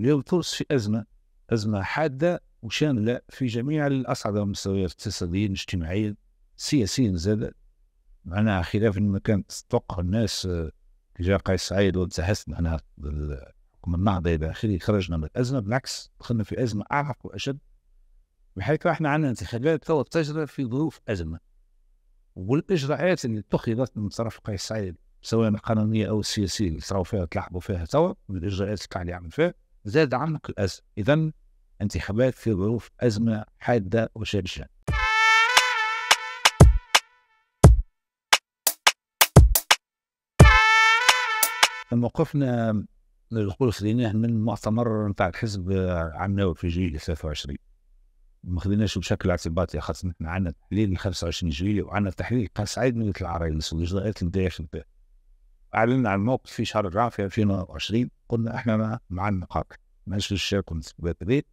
اليوم تونس في أزمة أزمة حادة وشاملة في جميع الأصعدة والمستويات اقتصاديا اجتماعيا سياسيا زاد معناها خلاف ما كانت تتوقع الناس آه، جاء قيس سعيد وانتهست معناها الحكم النهضة إلى آخره خرجنا من الأزمة بالعكس دخلنا في أزمة أعمق وأشد بحيث احنا عندنا انتخابات تو تجرى في ظروف أزمة والإجراءات اللي اتخذت من طرف قيس سعيد سواء القانونية أو السياسية اللي صاروا فيها تلاحظوا فيها تو من الإجراءات اللي قاعد يعمل فيها زاد عمق الأزمة إذا انتخابات في ظروف أزمة حادة وشاشه موقفنا نقول خذيناه من مؤتمر نتاع الحزب عام في جويلي 23 ما خذيناش بشكل اعتباطي خاطر نحن عندنا تحليل 25 جويلي وعندنا تحليل قصعيد من العرايس والجزائر الداخل اعلنا عن الموقف في شهر الرابع في 2020 قلنا احنا معنا قرار مجلس الشركه البيت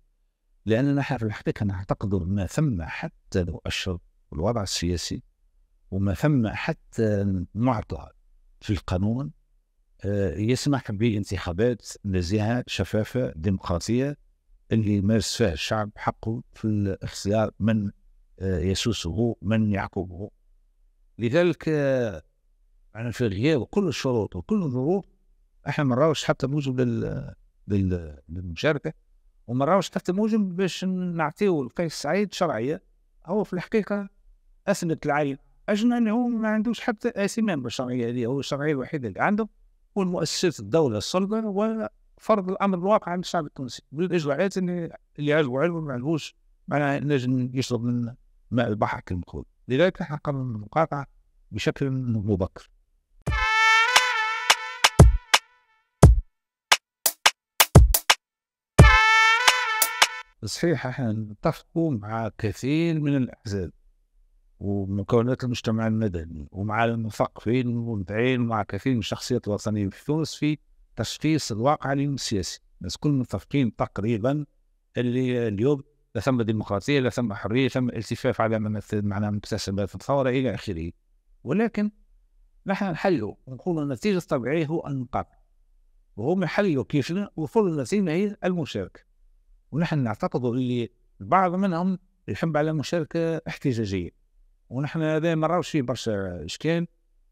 لاننا في الحقيقه نعتقد ما ثم حتى لو اشر الوضع السياسي وما ثم حتى معطى في القانون آه، يسمح بانتخابات نزيهه شفافه ديمقراطيه اللي يمارس فيها الشعب حقه في اختيار من آه، يسوسه من يعقبه لذلك آه، في غياب وكل الشروط وكل الظروف احنا ما نراوش حتى موجب لل... لل... للمشاركة وما نراوش حتى موجب باش نعطيو لقيس سعيد شرعية هو في الحقيقة اثنت العين أجمع أنه ما عندوش حتى اهتمام بالشرعية هذه هو الشرعية الوحيدة اللي عنده مؤسسه الدولة السلطة وفرض الأمر الواقع على الشعب التونسي بالإجراءات اللي عجبوا علمه ما عندوش معناها نجم يشرب من ماء البحر كما نقول لذلك احنا قمنا المقاطعة بشكل مبكر صحيح احنا نتفقوا مع كثير من الاحزاب ومكونات المجتمع المدني ومع المثقفين والمبدعين ومع كثير من الشخصيات الوطنيه في تونس في تشخيص الواقع اليوم السياسي الناس كل متفقين تقريبا اللي اليوم لا ثم ديمقراطيه لا ثم حريه ثم التفاف على من مكتسبات الثوره الى اخره ولكن نحن نحلوا ونقولوا النتيجه الطبيعيه هو النقاط وهم يحلوا كيفنا وصول النتيجه هي المشاركه ونحن نعتقد اللي البعض منهم يحب على مشاركة احتجاجية ونحن هذا ما راوش فيه برشا إشكال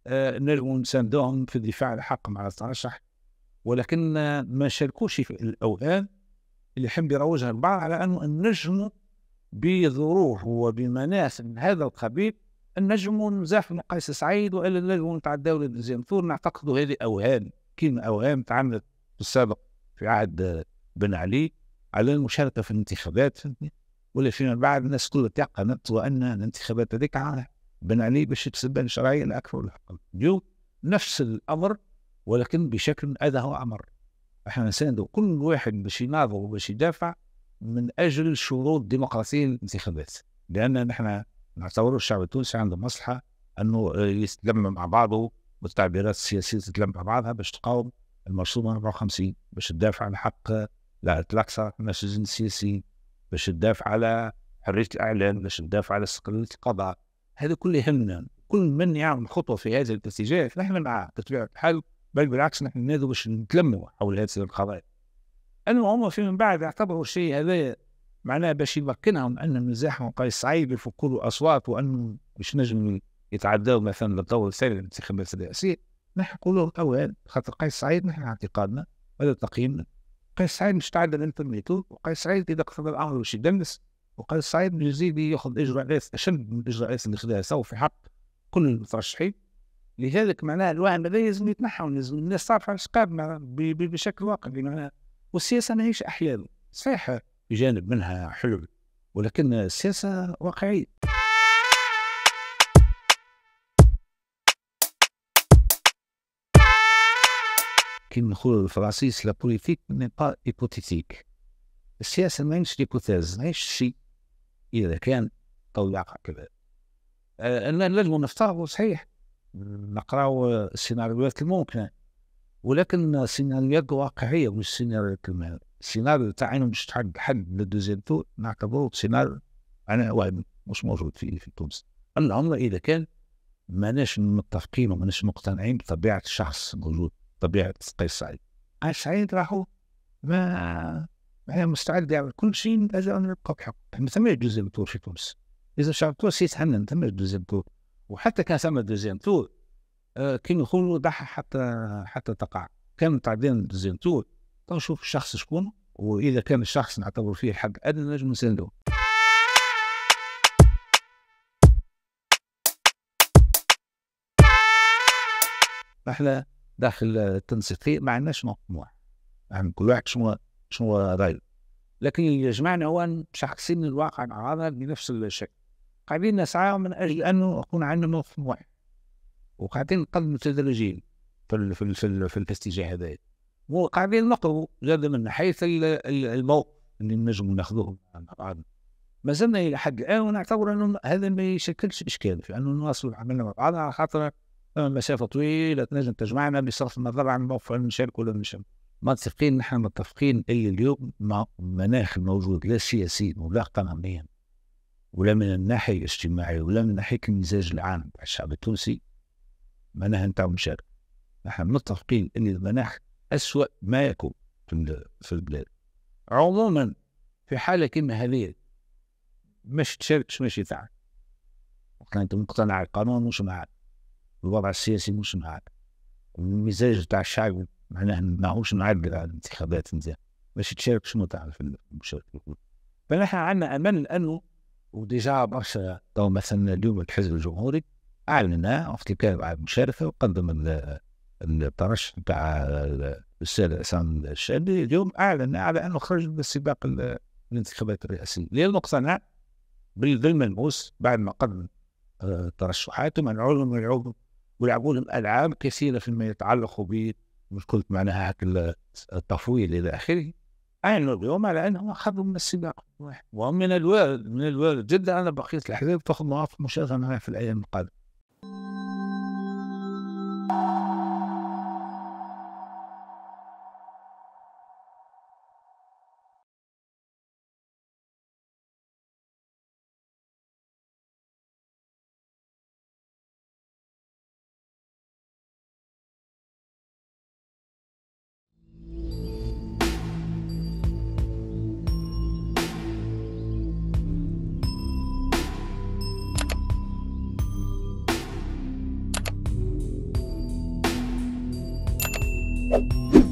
آه نجموا نساندوهم في الدفاع عن حقهم على الترشح ولكن ما شاركوش في الأوهام اللي يحب يروجها البعض على أنه نجموا بظروف وبمناس هذا القبيل نجموا من قيس سعيد والا نجموا نتعداو للزين ثور نعتقدوا هذه اوهام كلمه اوهام تعملت في السابق في عهد بن علي على المشاركه في الانتخابات فهمتني ولا فيما بعد الناس كلها تيقنت وان الانتخابات هذيك بن علي باش يكسب الشرعيه الاكثر والاقل اليوم نفس الامر ولكن بشكل هذا هو امر احنا نساندوا كل واحد باش يناضل وباش يدافع من اجل شروط ديمقراطيه للانتخابات لان نحن نعتبر الشعب التونسي عنده مصلحه انه يتلم مع بعضه والتعبيرات السياسيه تتلم مع بعضها باش تقاوم المرسوم 54 باش تدافع عن حق لا تلاقصى باش السياسي باش تدافع على حريه الاعلام باش تدافع على استقلاليه القضاء هذا كله يهمنا كل من يعمل خطوه في هذا الاتجاه نحن معاه بطبيعه الحال بل بالعكس نحن ننادوا باش نتلموا حول هذه القضايا المهم في فيما بعد اعتبروا الشيء هذا معناه باش يمكنهم ان مزاحهم قال صعيب يفكوا اصوات وانه مش نجم يتعداوا مثلا للدور الثاني الانتخابات الرئاسيه نحن نقولوا اول خاطر قيس سعيد نحن اعتقادنا هذا تقييمنا قيس سعيد مش تعدل انت ميتو وقيس سعيد اذا قتل الامر مش يدنس وقيس سعيد بن يزيد ياخذ اجراءات اشد من الاجراءات اللي خذاها سوا في حق كل المترشحين لذلك معناها الوهم هذا لازم يتنحى لازم الناس تعرف على الشقاب بشكل واقعي معناها والسياسه ماهيش احيانا صحيح بجانب منها حلو ولكن السياسه واقعيه كما نقولوا بالفرنسيس لا بوليتيك ني با ايبوتيتيك السياسه ما عندش ليبوتيز ما عندش شيء اذا كان طلاق كذا لازم نفترض صحيح نقراو السيناريوهات الممكنه ولكن السيناريوهات الواقعيه مش السيناريوهات السيناريو تاع انه مش تحقق حد للدوزيام تور نعتبره سيناريو انا واحد مش موجود في في تونس الامر اذا كان ماناش متفقين وماناش مقتنعين بطبيعه الشخص موجود طبيعه قيس سعيد سعيد راحوا ما معناها مستعد يعمل كل شيء من اجل ان يبقى بحق ما ثماش دوزيام تور في تونس اذا شعب تونس يتهنى ما ثماش دوزيام تور وحتى كان ثم دوزيام تور كي آه، كان يقولوا ضحى حتى حتى تقع كان متعدين دوزيام تور نشوف الشخص شكون واذا كان الشخص نعتبر فيه حق ادنى نجم نساندوه احنا داخل التنسيقي ما عندناش موقف واحد يعني كل واحد شنو شنو رايه لكن اللي يجمعنا هو شخصين الواقع هذا بنفس الشكل قاعدين نسعى من اجل انه يكون عندنا موقف واحد وقاعدين نقدم تدريجيا في الـ في الـ في, ال في الاتجاه هذا وقاعدين نقروا زاد من حيث الموقف اللي نجم ناخذوه مع بعضنا ما زلنا الى حد الان ونعتبر انه هذا ما يشكلش اشكال في انه نواصلوا عملنا مع بعضنا على خاطر أه، مسافه طويله تنجم تجمعنا بصرف النظر عن موقع المشارك ولا مش متفقين نحن متفقين اي اليوم مناخ موجود لا سياسيا ولا قانونيا ولا من الناحيه الاجتماعيه ولا من ناحيه المزاج العام تاع الشعب التونسي معناها نتاع مشارك نحن متفقين ان المناخ اسوء ما يكون في البلاد عموما في حاله كما هذه مش تشاركش ماشي تاعك انت مقتنع القانون مش معك الوضع السياسي مش معاد المزاج تاع الشعب معناه ماهوش معدل على الانتخابات مزيان باش تشارك شنو تعرف المشاركه فنحن عندنا امل انه وديجا برشا تو مثلا اليوم الحزب الجمهوري اعلن وقت اللي كان على المشاركه وقدم الترشح تاع الاستاذ عصام الشادي اليوم اعلن على انه خرج من السباق الانتخابات الرئاسيه لانه اقتنع بالملموس بعد ما قدم آه، ترشحاته من من العضو ويلعبوا لهم العاب كثيره فيما يتعلق ب قلت معناها هك التفويض الى اخره اعلنوا اليوم على انهم اخذوا من السباق واحد ومن الوارد من الوارد جدا ان بقيه الاحزاب تاخذ مواقف مشابهه معها في الايام القادمه Thank you.